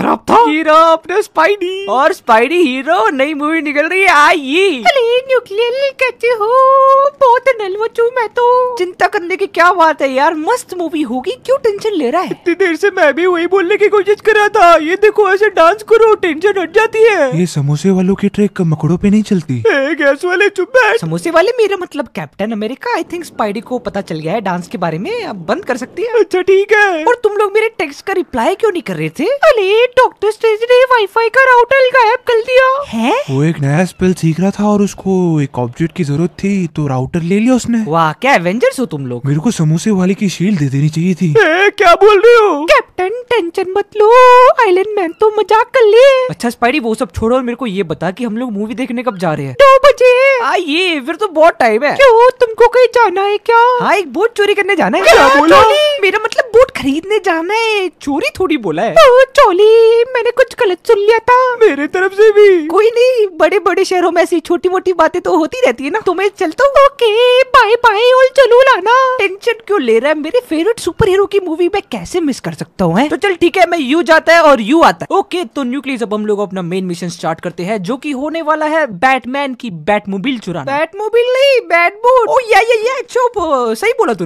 hero अपने spidey और spidey hero नई मूवी निकल रही है आई अरे न्यूक्लियर कहते हो बहुत नलवचू मैं तो चिंता करने की क्या बात है यार मस्त मूवी होगी क्यों टेंशन ले रहा है इतनी देर से मैं भी वही बोलने की कोशिश कर रहा था ये देखो ऐसे डांस करो टेंशन हट जाती है ये समोसे वालों की ट्रेक मकड़ो पे नहीं चलती ए, गैस वाले समोसे वाले मेरा मतलब Captain America I think Spidey को पता चल गया है डांस के बारे में अब बंद कर सकती है अच्छा ठीक है और तुम लोग मेरे टेक्स्ट का रिप्लाई क्यों नहीं कर रहे थे अरे डॉक्टर स्टेज ने वाईफाई का राउटर गायब कर दिया है वो एक नया स्पेल सीख रहा था और उसको एक ऑब्जेक्ट की जरूरत थी तो राउटर ले लिया उसने वाह क्या एवेंजर्स हो तुम लोग मेरे को समोसे वाले की शील्ड दे देनी चाहिए थी ए, क्या बोल रहे हो कैप्टन कैप्टन टेंशन मत लो आइलैंड मैन तो मजाक कर लिए अच्छा स्पाइडी वो सब छोड़ो और मेरे को ये बता कि हम लोग मूवी देखने कब जा रहे हैं दो बजे हाँ, ये फिर तो बहुत टाइम है क्यों तुमको कहीं जाना है क्या हाँ एक बूट चोरी करने जाना है क्या बोला मेरा मतलब बूट खरीदने जाना है चोरी थोड़ी बोला है तो चोली मैंने कुछ गलत सुन लिया था मेरे तरफ से भी कोई नहीं बड़े बड़े शहरों में ऐसी छोटी मोटी बातें तो होती रहती है ना तुम्हें चलता हूँ ओके बाय बाय और जरूर आना क्यों ले रहा है मेरे फेवरेट सुपर हीरो की मूवी मैं कैसे मिस कर सकता हूँ तो चल ठीक है मैं यू जाता है और यू आता है ओके तो न्यूक्लियस अब हम लोग अपना मेन मिशन स्टार्ट करते हैं जो की होने वाला है बैटमैन की बैटमोबिल मोबिल बैटमोबिल नहीं बैटबोट ओ या या या चुप सही बोला तू